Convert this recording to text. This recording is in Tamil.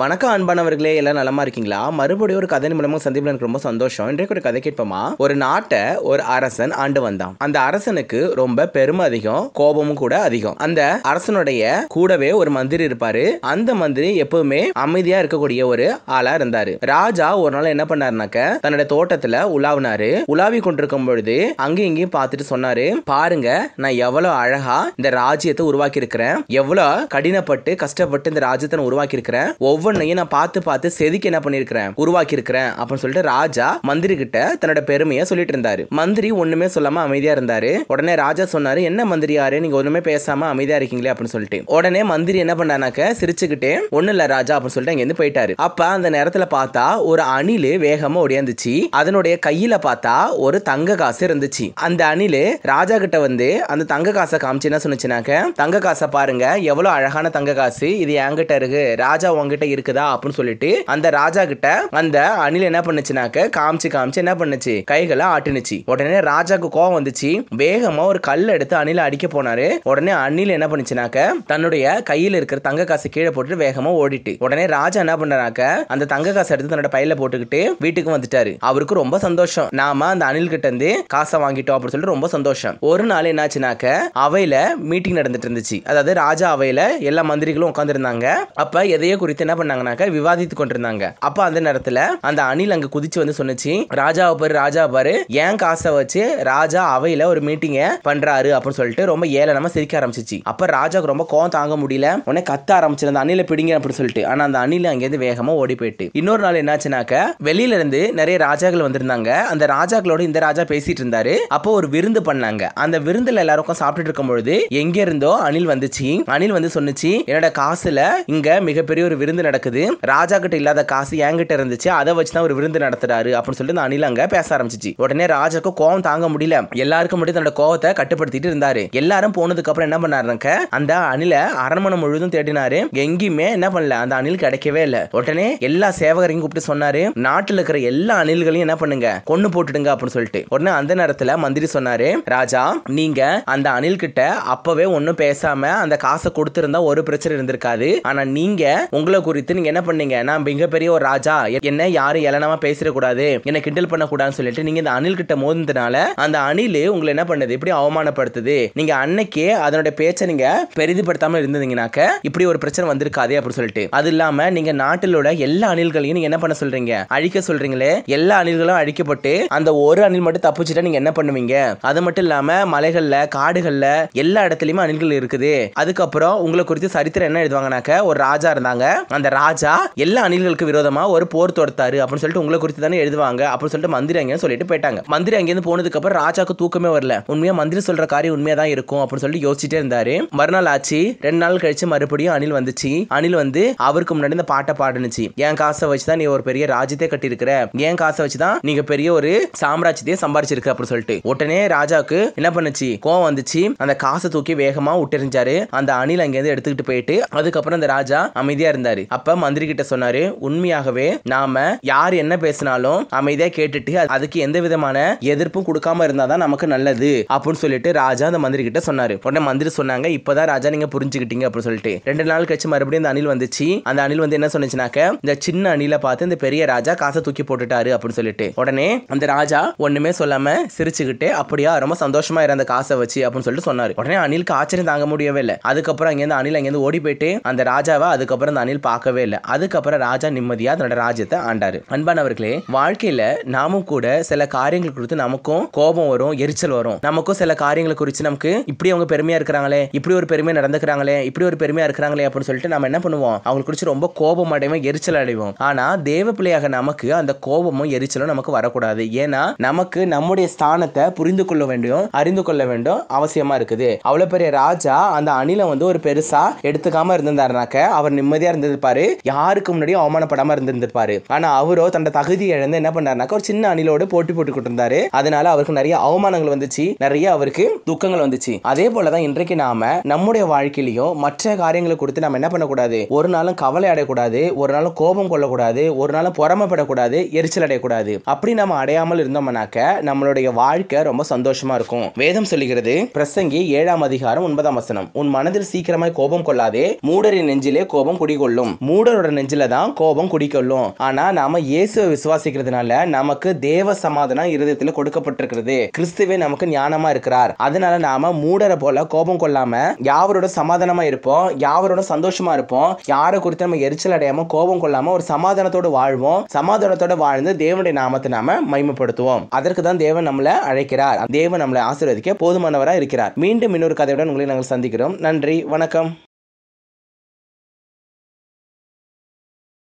வணக்கம் அன்பானவர்களே எல்லாம் நலமா இருக்கீங்களா மறுபடியும் ஒரு கதை மூலமாக சந்திப்பு எனக்கு ரொம்ப சந்தோஷம் இன்றைக்கு ஒரு கதை கேட்போமா ஒரு நாட்டை ஒரு அரசன் ஆண்டு வந்தான் அந்த அரசனுக்கு ரொம்ப பெருமை அதிகம் கோபமும் கூட அதிகம் அந்த அரசனுடைய கூடவே ஒரு மந்திரி இருப்பாரு அந்த மந்திரி எப்பவுமே அமைதியா இருக்கக்கூடிய ஒரு ஆளா இருந்தாரு ராஜா ஒரு நாள் என்ன பண்ணாருனாக்க தன்னோட தோட்டத்துல உலாவினாரு உலாவி கொண்டிருக்கும் பொழுது அங்கேயும் இங்கேயும் பார்த்துட்டு சொன்னாரு பாருங்க நான் எவ்வளவு அழகா இந்த ராஜ்யத்தை உருவாக்கி இருக்கிறேன் எவ்வளவு கடினப்பட்டு கஷ்டப்பட்டு இந்த ராஜ்யத்தை உருவாக்கி இருக்கிறேன் ஒவ்வொரு ஒவ்வொன்றையும் நான் பார்த்து பார்த்து செதுக்கி என்ன பண்ணியிருக்கிறேன் உருவாக்கியிருக்கிறேன் அப்படின்னு சொல்லிட்டு ராஜா மந்திரி கிட்ட தன்னோட பெருமையை சொல்லிட்டு இருந்தாரு மந்திரி ஒண்ணுமே சொல்லாம அமைதியா இருந்தாரு உடனே ராஜா சொன்னாரு என்ன மந்திரி யாரு நீங்க ஒண்ணுமே பேசாம அமைதியா இருக்கீங்களே அப்படின்னு சொல்லிட்டு உடனே மந்திரி என்ன பண்ணானாக்க சிரிச்சுக்கிட்டே ஒண்ணு இல்ல ராஜா அப்படின்னு சொல்லிட்டு அங்க இருந்து போயிட்டாரு அப்ப அந்த நேரத்துல பார்த்தா ஒரு அணில் வேகமா ஒடியாந்துச்சு அதனுடைய கையில பார்த்தா ஒரு தங்க காசு இருந்துச்சு அந்த அணில் ராஜா கிட்ட வந்து அந்த தங்க காசை காமிச்சு என்ன சொன்னுச்சுனாக்க தங்க காசை பாருங்க எவ்வளவு அழகான தங்க காசு இது என்கிட்ட இருக்கு ராஜா உங்ககிட்ட இருக்கு இருக்குதா அப்படின்னு சொல்லிட்டு அந்த ராஜா கிட்ட அந்த அணில் என்ன பண்ணுச்சுனாக்க காமிச்சு காமிச்சு என்ன பண்ணுச்சு கைகளை ஆட்டினுச்சு உடனே ராஜாக்கு கோவம் வந்துச்சு வேகமா ஒரு கல் எடுத்து அணில அடிக்க போனாரு உடனே அணில் என்ன பண்ணுச்சுனாக்க தன்னுடைய கையில் இருக்கிற தங்க காசு கீழே போட்டு வேகமா ஓடிட்டு உடனே ராஜா என்ன பண்ணாக்க அந்த தங்க காசு எடுத்து தன்னோட பையில போட்டுக்கிட்டு வீட்டுக்கு வந்துட்டாரு அவருக்கு ரொம்ப சந்தோஷம் நாம அந்த அணில் கிட்ட இருந்து காசை வாங்கிட்டோம் அப்படின்னு சொல்லிட்டு ரொம்ப சந்தோஷம் ஒரு நாள் என்னாச்சுனாக்க அவையில மீட்டிங் நடந்துட்டு இருந்துச்சு அதாவது ராஜா அவையில எல்லா மந்திரிகளும் உட்காந்துருந்தாங்க அப்ப எதையோ குறித்து என்ன பண்ணாங்கனாக்கா விவாதித்து கொண்டிருந்தாங்க அப்ப அந்த நேரத்துல அந்த அணில் அங்க குதிச்சு வந்து சொன்னிச்சு ராஜாவை பாரு ராஜா பாரு ஏன் காசை வச்சு ராஜா அவையில ஒரு மீட்டிங்க பண்றாரு அப்படின்னு சொல்லிட்டு ரொம்ப ஏளனமா சிரிக்க ஆரம்பிச்சிச்சு அப்ப ராஜாவுக்கு ரொம்ப கோவம் தாங்க முடியல உடனே கத்த ஆரம்பிச்சிருந்த அணில பிடிங்க அப்படின்னு சொல்லிட்டு ஆனா அந்த அணில அங்கேருந்து வேகமா ஓடி போயிட்டு இன்னொரு நாள் என்னாச்சுனாக்க வெளியில இருந்து நிறைய ராஜாக்கள் வந்திருந்தாங்க அந்த ராஜாக்களோட இந்த ராஜா பேசிட்டு இருந்தாரு அப்போ ஒரு விருந்து பண்ணாங்க அந்த விருந்துல எல்லாருக்கும் சாப்பிட்டுட்டு இருக்கும் பொழுது எங்க இருந்தோ அணில் வந்துச்சு அணில் வந்து சொன்னிச்சு என்னோட காசுல இங்க மிகப்பெரிய ஒரு விருந்து நடக்குது ராஜா கிட்ட இல்லாத காசு என்கிட்ட இருந்துச்சு அதை வச்சு தான் ஒரு விருந்து நடத்துறாரு அப்படின்னு சொல்லிட்டு அந்த அனில் அங்க பேச ஆரம்பிச்சிச்சு உடனே ராஜாக்கு கோவம் தாங்க முடியல எல்லாருக்கும் மட்டும் தன்னோட கோவத்தை கட்டுப்படுத்திட்டு இருந்தாரு எல்லாரும் போனதுக்கு அப்புறம் என்ன பண்ணாருனாக்க அந்த அணில அரண்மனை முழுவதும் தேடினாரு எங்கேயுமே என்ன பண்ணல அந்த அணில் கிடைக்கவே இல்லை உடனே எல்லா சேவகரையும் கூப்பிட்டு சொன்னாரு நாட்டில் இருக்கிற எல்லா அணில்களையும் என்ன பண்ணுங்க கொண்டு போட்டுடுங்க அப்படின்னு சொல்லிட்டு உடனே அந்த நேரத்துல மந்திரி சொன்னாரு ராஜா நீங்க அந்த அணில் கிட்ட அப்பவே ஒன்னும் பேசாம அந்த காசை கொடுத்திருந்தா ஒரு பிரச்சனை இருந்திருக்காது ஆனா நீங்க உங்களுக்கு குறித்து நீங்க என்ன பண்ணீங்க நான் மிகப்பெரிய ஒரு ராஜா என்ன யாரும் இளனமா பேசிடக்கூடாது என்ன கிண்டல் பண்ணக்கூடாதுன்னு சொல்லிட்டு நீங்கள் இந்த அணில் கிட்ட மோதினதுனால அந்த அணில் உங்களை என்ன பண்ணுது இப்படி அவமானப்படுத்துது நீங்கள் அன்னைக்கே அதனுடைய பேச்சை நீங்கள் பெரிதுபடுத்தாம இருந்தீங்கனாக்க இப்படி ஒரு பிரச்சனை வந்திருக்காதே அப்படின்னு சொல்லிட்டு அது இல்லாமல் நீங்கள் நாட்டிலோட எல்லா அணில்களையும் நீங்கள் என்ன பண்ண சொல்கிறீங்க அழிக்க சொல்கிறீங்களே எல்லா அணில்களும் அழிக்கப்பட்டு அந்த ஒரு அணில் மட்டும் தப்பிச்சுட்டா நீங்கள் என்ன பண்ணுவீங்க அது மட்டும் இல்லாமல் மலைகளில் காடுகளில் எல்லா இடத்துலையுமே அணில்கள் இருக்குது அதுக்கப்புறம் உங்களை குறித்து சரித்திரம் என்ன எழுதுவாங்கனாக்க ஒரு ராஜா இருந்தாங்க அந்த ராஜா எல்லா அணில்களுக்கு விரோதமா ஒரு போர் தொடுத்தாரு அப்படின்னு சொல்லிட்டு உங்களை குறித்து தானே எழுதுவாங்க அப்படின்னு சொல்லிட்டு மந்திரி அங்கேன்னு சொல்லிட்டு போயிட்டாங்க மந்திரி அங்கேருந்து போனதுக்கு அப்புறம் ராஜாக்கு தூக்கமே வரல உண்மையா மந்திரி சொல்ற காரியம் உண்மையா தான் இருக்கும் அப்படின்னு சொல்லிட்டு யோசிச்சுட்டே இருந்தாரு மறுநாள் ஆச்சு ரெண்டு நாள் கழிச்சு மறுபடியும் அணில் வந்துச்சு அணில் வந்து அவருக்கு முன்னாடி இந்த பாட்டை பாடுனுச்சு என் காசை வச்சு தான் நீ ஒரு பெரிய ராஜ்யத்தை கட்டியிருக்கிற என் காசை வச்சு தான் நீங்க பெரிய ஒரு சாம்ராஜ்யத்தையே சம்பாரிச்சிருக்க அப்படின்னு சொல்லிட்டு உடனே ராஜாவுக்கு என்ன பண்ணுச்சு கோவம் வந்துச்சு அந்த காசை தூக்கி வேகமா விட்டுறிஞ்சாரு அந்த அணில் அங்கேருந்து எடுத்துக்கிட்டு போயிட்டு அதுக்கப்புறம் அந்த ராஜா அமைதியா இருந்தாரு அப்ப மந்திரி கிட்ட சொன்னாரு உண்மையாகவே நாம யார் என்ன பேசினாலும் அமைதியா கேட்டுட்டு அதுக்கு எந்த விதமான எதிர்ப்பும் கொடுக்காம இருந்தாதான் நமக்கு நல்லது அப்படின்னு சொல்லிட்டு ராஜா அந்த மந்திரி கிட்ட சொன்னாரு உடனே மந்திரி சொன்னாங்க இப்பதான் ராஜா நீங்க புரிஞ்சுக்கிட்டீங்க அப்படின்னு சொல்லிட்டு ரெண்டு நாள் கழிச்சு மறுபடியும் அந்த அணில் வந்துச்சு அந்த அணில் வந்து என்ன சொன்னுச்சுனாக்க இந்த சின்ன அணில பார்த்து இந்த பெரிய ராஜா காசை தூக்கி போட்டுட்டாரு அப்படின்னு சொல்லிட்டு உடனே அந்த ராஜா ஒண்ணுமே சொல்லாம சிரிச்சுக்கிட்டு அப்படியா ரொம்ப சந்தோஷமா இருந்த காசை வச்சு அப்படின்னு சொல்லிட்டு சொன்னாரு உடனே அணிலுக்கு ஆச்சரியம் தாங்க முடியவே இல்லை அதுக்கப்புறம் அங்கேருந்து அணில் அங்கேருந்து ஓடி போயிட்டு அந்த ராஜாவை அதுக்கப்புறம் அந்த அணில் பார்க்க பார்க்கவே இல்லை அதுக்கப்புறம் ராஜா நிம்மதியாக தன்னோட ராஜ்யத்தை ஆண்டாரு அன்பானவர்களே வாழ்க்கையில நாமும் கூட சில காரியங்கள் குறித்து நமக்கும் கோபம் வரும் எரிச்சல் வரும் நமக்கும் சில காரியங்களை குறித்து நமக்கு இப்படி அவங்க பெருமையா இருக்கிறாங்களே இப்படி ஒரு பெருமையா நடந்துக்கிறாங்களே இப்படி ஒரு பெருமையா இருக்கிறாங்களே அப்படின்னு சொல்லிட்டு நம்ம என்ன பண்ணுவோம் அவங்க குறித்து ரொம்ப கோபம் அடைவோம் எரிச்சல் அடைவோம் ஆனா தேவ பிள்ளையாக நமக்கு அந்த கோபமும் எரிச்சலும் நமக்கு வரக்கூடாது ஏன்னா நமக்கு நம்முடைய ஸ்தானத்தை புரிந்து கொள்ள வேண்டும் அறிந்து கொள்ள வேண்டும் அவசியமா இருக்குது அவ்வளவு பெரிய ராஜா அந்த அணில வந்து ஒரு பெருசா எடுத்துக்காம இருந்திருந்தாருனாக்க அவர் நிம்மதியா இருந்திருப்பார் இருந்திருப்பாரு யாருக்கு முன்னாடியும் அவமானப்படாம இருந்திருப்பாரு ஆனா அவரோ தன்னோட தகுதி இழந்து என்ன பண்ணாருனாக்கா ஒரு சின்ன அணிலோட போட்டி போட்டுக்கிட்டு இருந்தாரு அதனால அவருக்கு நிறைய அவமானங்கள் வந்துச்சு நிறைய அவருக்கு துக்கங்கள் வந்துச்சு அதே போலதான் இன்றைக்கு நாம நம்முடைய வாழ்க்கையிலையும் மற்ற காரியங்களை கொடுத்து நம்ம என்ன பண்ணக்கூடாது ஒரு நாளும் கவலை அடையக்கூடாது ஒரு நாளும் கோபம் கொள்ளக்கூடாது ஒரு நாளும் பொறாமப்படக்கூடாது எரிச்சல் அடையக்கூடாது அப்படி நம்ம அடையாமல் இருந்தோம்னாக்க நம்மளுடைய வாழ்க்கை ரொம்ப சந்தோஷமா இருக்கும் வேதம் சொல்லுகிறது பிரசங்கி ஏழாம் அதிகாரம் ஒன்பதாம் வசனம் உன் மனதில் சீக்கிரமாய் கோபம் கொள்ளாதே மூடரின் நெஞ்சிலே கோபம் குடிகொள்ளும் மூடரோட நெஞ்சில தான் கோபம் குடிக்கொள்ளும் ஆனா நாம இயேசுவை விசுவாசிக்கிறதுனால நமக்கு தேவ சமாதானம் இருதயத்துல கொடுக்கப்பட்டிருக்கிறது கிறிஸ்துவே நமக்கு ஞானமா இருக்கிறார் அதனால நாம மூடரை போல கோபம் கொள்ளாம யாவரோட சமாதானமா இருப்போம் யாவரோட சந்தோஷமா இருப்போம் யாரை குறித்து நம்ம எரிச்சல் அடையாம கோபம் கொள்ளாம ஒரு சமாதானத்தோட வாழ்வோம் சமாதானத்தோட வாழ்ந்து தேவனுடைய நாமத்தை நாம மகிமைப்படுத்துவோம் அதற்கு தான் தேவன் நம்மளை அழைக்கிறார் தேவன் நம்மளை ஆசீர்வதிக்க போதுமானவராக இருக்கிறார் மீண்டும் இன்னொரு கதையுடன் உங்களை நாங்கள் சந்திக்கிறோம் நன்றி வணக்கம்